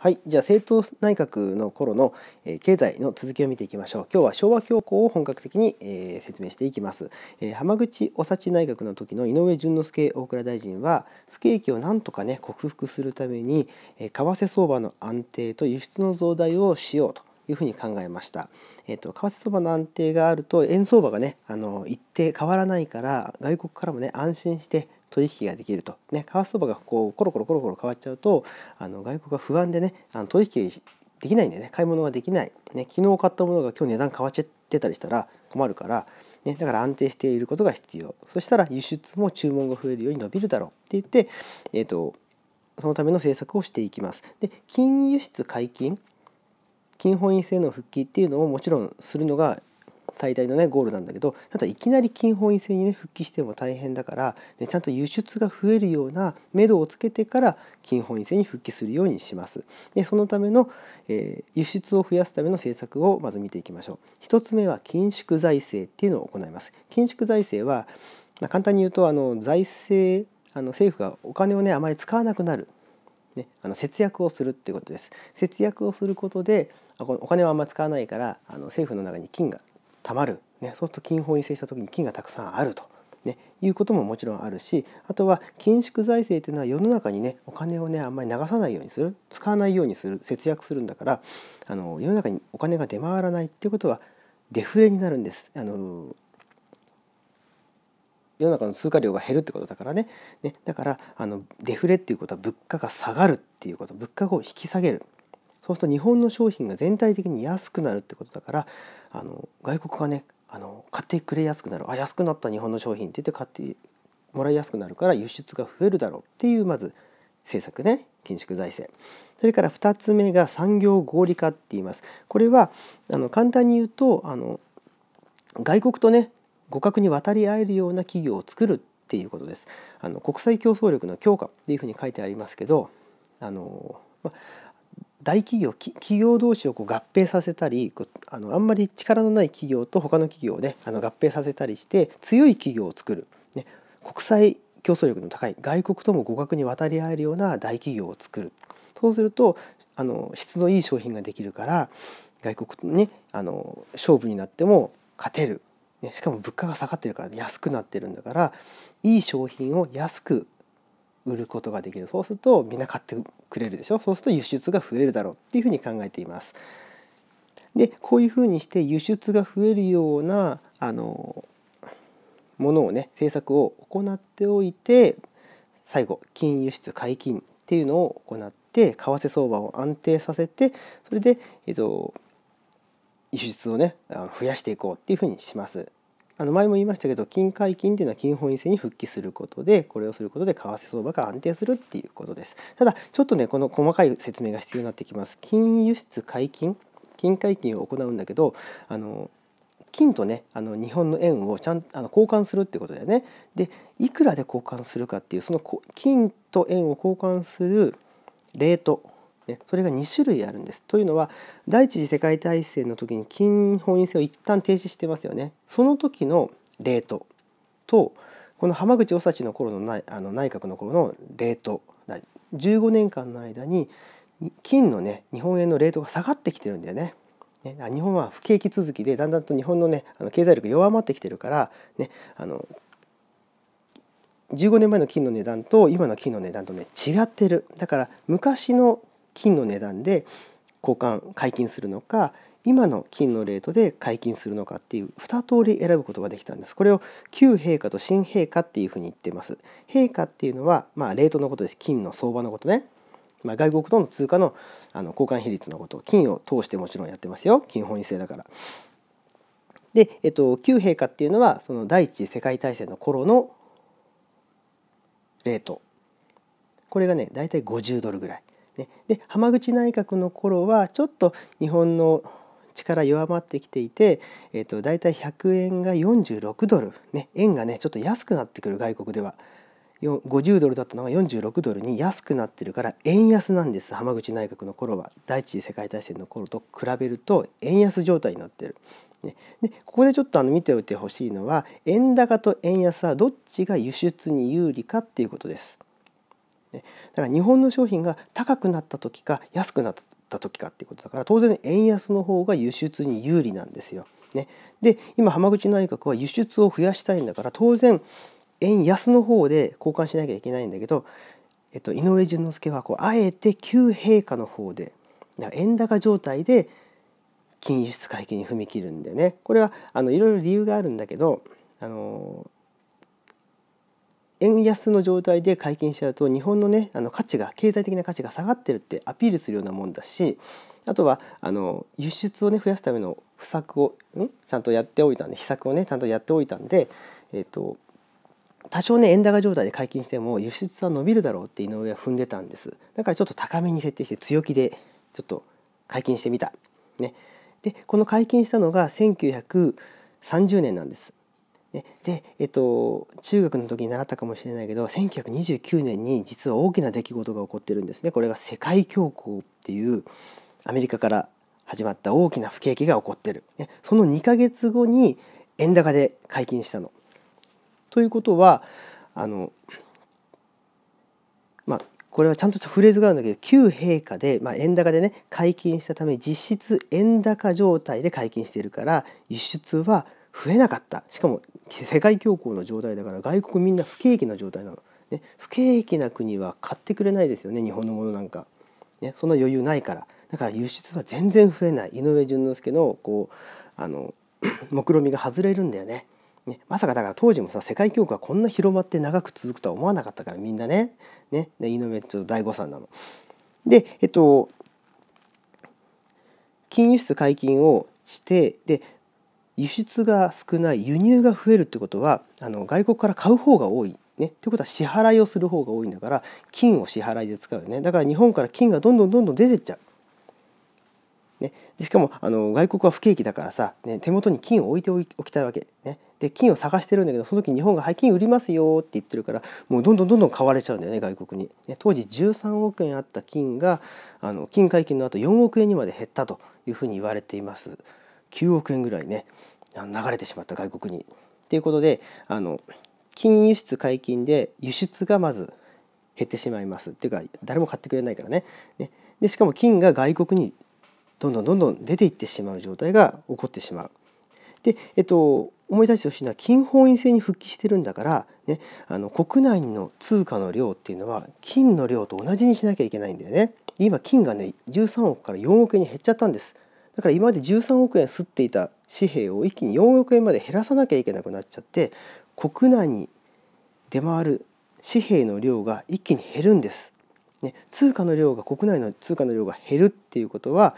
はい、じゃあ政党内閣の頃の、え経済の続きを見ていきましょう。今日は昭和恐慌を本格的に、え説明していきます、え浜口おさち内閣の時の井上淳之助大蔵大臣は不景気をなんとかね克服するために、え為替相場の安定と輸出の増大をしようと。いうふうに考えました。えっと、為替相場の安定があると円相場がねあの一定変わらないから外国からもね安心して取引ができると、ね、為替相場がこうコロコロコロコロ変わっちゃうとあの外国が不安でねあの取引できないんでね買い物ができない、ね、昨日買ったものが今日値段変わっちゃってたりしたら困るから、ね、だから安定していることが必要そしたら輸出も注文が増えるように伸びるだろうって言って、えーと、そのための政策をしていきます。で金輸出解禁金本位制の復帰っていうのをもちろんするのが最大のねゴールなんだけどただいきなり金本位制にね復帰しても大変だから、ね、ちゃんと輸出が増えるような目処をつけてから金本位制に復帰するようにします。でそのための、えー、輸出を増やすための政策をまず見ていきましょう。1つ目は緊縮財政っていうのを行います。緊縮財政は、まあ、簡単に言うとあの財政あの政府がお金をねあまり使わなくなるね、あの節約をするっていうことです。節約をすることでお金はあんま使わないからあの政府の中に金がたまる、ね、そうすると金本位制した時に金がたくさんあると。ね、いうことももちろんあるしあとは緊縮財政というのは世の中にねお金をねあんまり流さないようにする使わないようにする節約するんだからあの世の中にお金が出回らないっていうことはデフレになるんですあの世の中の通貨量が減るってことだからねねだからあのデフレっていうことは物価が下がるっていうこと物価を引き下げるそうすると日本の商品が全体的に安くなるってことだからあの外国がねあの買ってくれやすくなるあ安くなった日本の商品って言って買ってもらいやすくなるから輸出が増えるだろうっていうまず政策ね緊縮財政それから2つ目が産業合理化って言いますこれはあの簡単に言うとあの外国とね互角に渡り合えるような企業を作るっていうことですあの国際競争力の強化っていうふうに書いてありますけどあの、ま大企業企業同士をこう合併させたりあのあんまり力のない企業と他の企業をねあの合併させたりして強い企業を作る、ね、国際競争力の高い外国とも互角に渡り合えるような大企業を作るそうするとあの質のいい商品ができるから外国とねあの勝負になっても勝てる、ね、しかも物価が下がってるから安くなってるんだからいい商品を安く売ることができるそうするとみんな買ってくれるでしょそうすると輸出が増えるだろうっていうふうに考えています。でこういうふうにして輸出が増えるようなあのものをね政策を行っておいて最後金輸出解禁っていうのを行って為替相場を安定させてそれで、えっと、輸出をね増やしていこうっていうふうにします。あの前も言いましたけど金解禁っていうのは金本位制に復帰することでこれをすることで為替相場が安定するっていうことですただちょっとねこの細かい説明が必要になってきます金輸出解禁金解禁を行うんだけどあの金とねあの日本の円をちゃんあの交換するってことだよね。でいくらで交換するかっていうその金と円を交換するレートね、それが2種類あるんです。というのは第一次世界大戦の時に金本位制を一旦停止してますよね。その時のレートとこの浜口長の頃の内あの内閣の頃のレート15年間の間に金のね日本円のレートが下がってきてるんだよね。ね、日本は不景気続きでだんだんと日本のねあの経済力弱まってきてるからねあの15年前の金の値段と今の金の値段とね違ってるだから昔の金の値段で交換解禁するのか今の金のレートで解禁するのかっていう2通り選ぶことができたんです。これを旧陛下と新陛下っていうふうに言ってます。陛下っていうのは、まあ、レートのことです。金の相場のことね。まあ、外国との通貨のあの交換比率のこと金を通してもちろんやってますよ。金本位制だから。で、えっと、旧陛下っていうのはその第一次世界大戦の頃のレート。これがね大体50ドルぐらい。ね、で浜口内閣の頃はちょっと日本の力弱まってきていて、えー、と大体100円が46ドル、ね、円がねちょっと安くなってくる外国では50ドルだったのが46ドルに安くなってるから円安なんです浜口内閣の頃は第一次世界大戦の頃と比べると円安状態になってる。ね、でここでちょっとあの見ておいてほしいのは円高と円安はどっちが輸出に有利かっていうことです。だから日本の商品が高くなった時か安くなった時かっていうことだから当然円安の方が輸出に有利なんですよ。ね、で今浜口内閣は輸出を増やしたいんだから当然円安の方で交換しなきゃいけないんだけど、えっと、井上淳之介はこうあえて旧陛下の方で円高状態で金輸出回帰に踏み切るんでねこれはあのいろいろ理由があるんだけどあの円安の状態で解禁しちゃうと日本のねあの価値が経済的な価値が下がってるってアピールするようなもんだしあとはあの輸出をね増やすための不作をんちゃんとやっておいたんで秘策をねちゃんとやっておいたんで、えっと、と多少ね円高状態で解禁しても輸出は伸びるだろうって井上は踏んでたんですだからちょっと高めに設定して強気でちょっと解禁してみた。ね、でこの解禁したのが1930年なんです。で、えっと、中学の時に習ったかもしれないけど1929年に実は大きな出来事が起こってるんですねこれが世界恐慌っていうアメリカから始まった大きな不景気が起こってるその2ヶ月後に円高で解禁したの。ということはあのまあこれはちゃんとしたフレーズがあるんだけど旧陛下で、まあ、円高でね解禁したため実質円高状態で解禁しているから輸出は増えなかったしかも世界恐慌の状態だから外国みんな不景気な状態なの、ね、不景気な国は買ってくれないですよね日本のものなんか、ね、そんな余裕ないからだから輸出は全然増えない井上淳之介のこうあの 目論見みが外れるんだよね。ね、まさかだから当時もさ世界恐慌がこんな広まって長く続くとは思わなかったからみんなねね井上ちょっと大誤算なの。でえっと金融室解禁をしてで輸出が少ない輸入が増えるってことはあの外国から買う方が多い。ね、ということは支払いをする方が多いんだから金を支払いで使うよねだから日本から金がどんどんどんどん出てっちゃう。ね、しかもあの外国は不景気だからさ、ね、手元に金を置いておきたいわけ、ね、で金を探してるんだけどその時日本が「はい金売りますよ」って言ってるからもうどんどんどんどん買われちゃうんだよね外国に、ね、当時13億円あった金があの金解禁の後4億円にまで減ったというふうに言われています。9億円ぐらいね流れてしまった外国に。ということであの金輸出解禁で輸出がまず減ってしまいますっていうか誰も買ってくれないからね。ねでしかも金が外国にどんどんどんどん出ていってしまう状態が起こってしまう。で、えっと、思い出してほしいのは金本位制に復帰してるんだから、ね、あの国内の通貨の量っていうのは金の量と同じにしなきゃいけないんだよね。今金がね13億から4億円に減っちゃったんです。だから今まで13億円吸っていた紙幣を一気に4億円まで減らさなきゃいけなくなっちゃって国内に出回る紙幣の量が一気に減るんです。ね、通貨の量が国内の通貨の量が減るっていうことは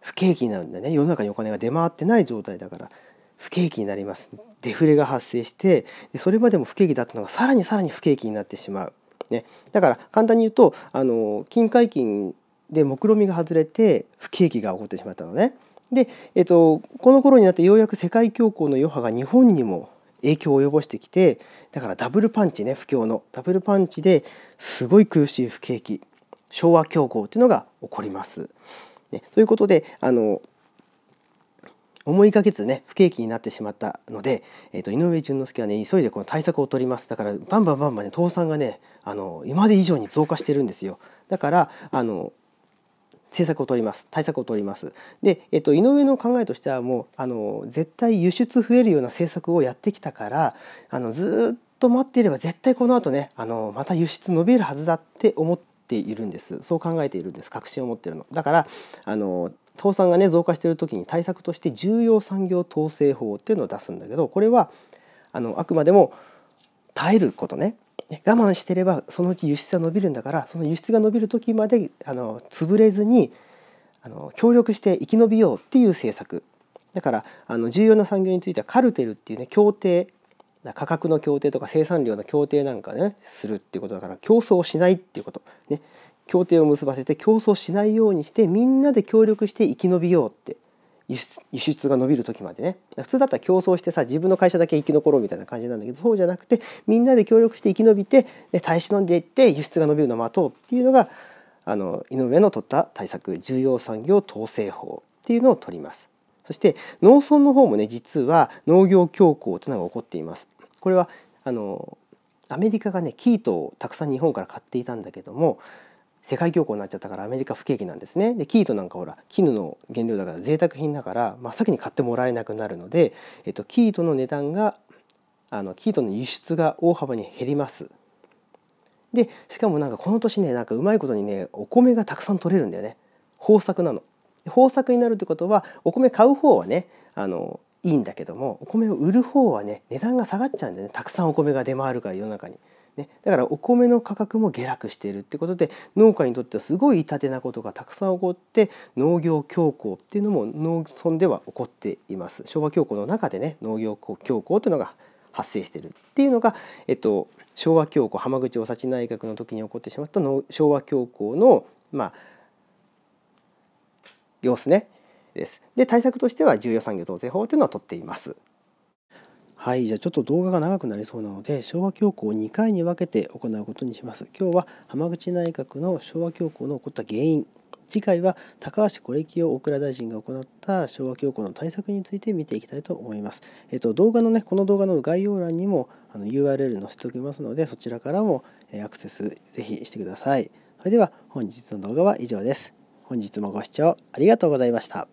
不景気になるんだね世の中にお金が出回ってない状態だから不景気になりますデフレが発生してそれまでも不景気だったのがさらにさらに不景気になってしまう。ね、だから簡単に言うとあの金解禁で目論見が外れて不景気が起こってしまったのね。で、えっと、この頃になってようやく世界恐慌の余波が日本にも影響を及ぼしてきてだからダブルパンチね不況のダブルパンチですごい苦しい不景気昭和恐慌っていうのが起こります。ね、ということであの思いがけずね不景気になってしまったので、えー、と井上淳之介はね急いでこの対策を取りますだからバンバンバンバンね倒産がねあの今まで以上に増加してるんですよだからあの政策を取ります対策を取りますで、えっと、井上の考えとしてはもうあの絶対輸出増えるような政策をやってきたからあのずっと待っていれば絶対この後ねあのまた輸出伸びるはずだって思っているんですそう考えているんです確信を持ってるの。だからあの倒産がね増加している時に対策として重要産業統制法っていうのを出すんだけどこれはあのあくまでも耐えることね我慢してればそのうち輸出が伸びるんだからその輸出が伸びる時まであの潰れずにあの協力して生き延びようっていう政策だからあの重要な産業についてはカルテルっていうね協定価格の協定とか生産量の協定なんかねするっていうことだから競争しないっていうことね協定を結ばせて競争しないようにしてみんなで協力して生き延びようって輸出が伸びる時までね普通だったら競争してさ自分の会社だけ生き残ろうみたいな感じなんだけどそうじゃなくてみんなで協力して生き延びて、ね、耐え忍んでいって輸出が伸びるのを待とうっていうのがあの井上の取った対策重要産業統制法っていうのを取ります。そして農村の方もね実は農業恐慌というのが起こっています。これはあのアメリカがね生糸をたくさん日本から買っていたんだけども世界恐慌になっちゃったからアメリカ不景気なんですねでキートなんかほら絹の原料だから贅沢品だから、まあ、先に買ってもらえなくなるので、えっと、キートの値段があのキートの輸出が大幅に減りますでしかもなんかこの年ねなんかうまいことにねお米がたくさん取れるんだよね豊作なの豊作になるってことはお米買う方はねあのいいんだけどもお米を売る方はね値段が下がっちゃうんでねたくさんお米が出回るから世の中に。ね、だからお米の価格も下落しているってことで農家にとってはすごい痛手なことがたくさん起こって農業恐慌っていうのも農村では起こっています昭和恐慌の中でね農業恐慌というのが発生してるっていうのが、えっと、昭和恐慌浜口大幸内閣の時に起こってしまった昭和恐慌のまあ様子ねです。で対策としては重要産業増税法というのは取っています。はい、じゃあちょっと動画が長くなりそうなので昭和恐慌を2回に分けて行うことにします。今日は浜口内閣の昭和恐慌の起こった原因次回は高橋是清大蔵大臣が行った昭和恐慌の対策について見ていきたいと思います。えっと、動画のねこの動画の概要欄にもあの URL 載せておきますのでそちらからもアクセス是非してください。それでは本日の動画は以上です。本日もご視聴ありがとうございました。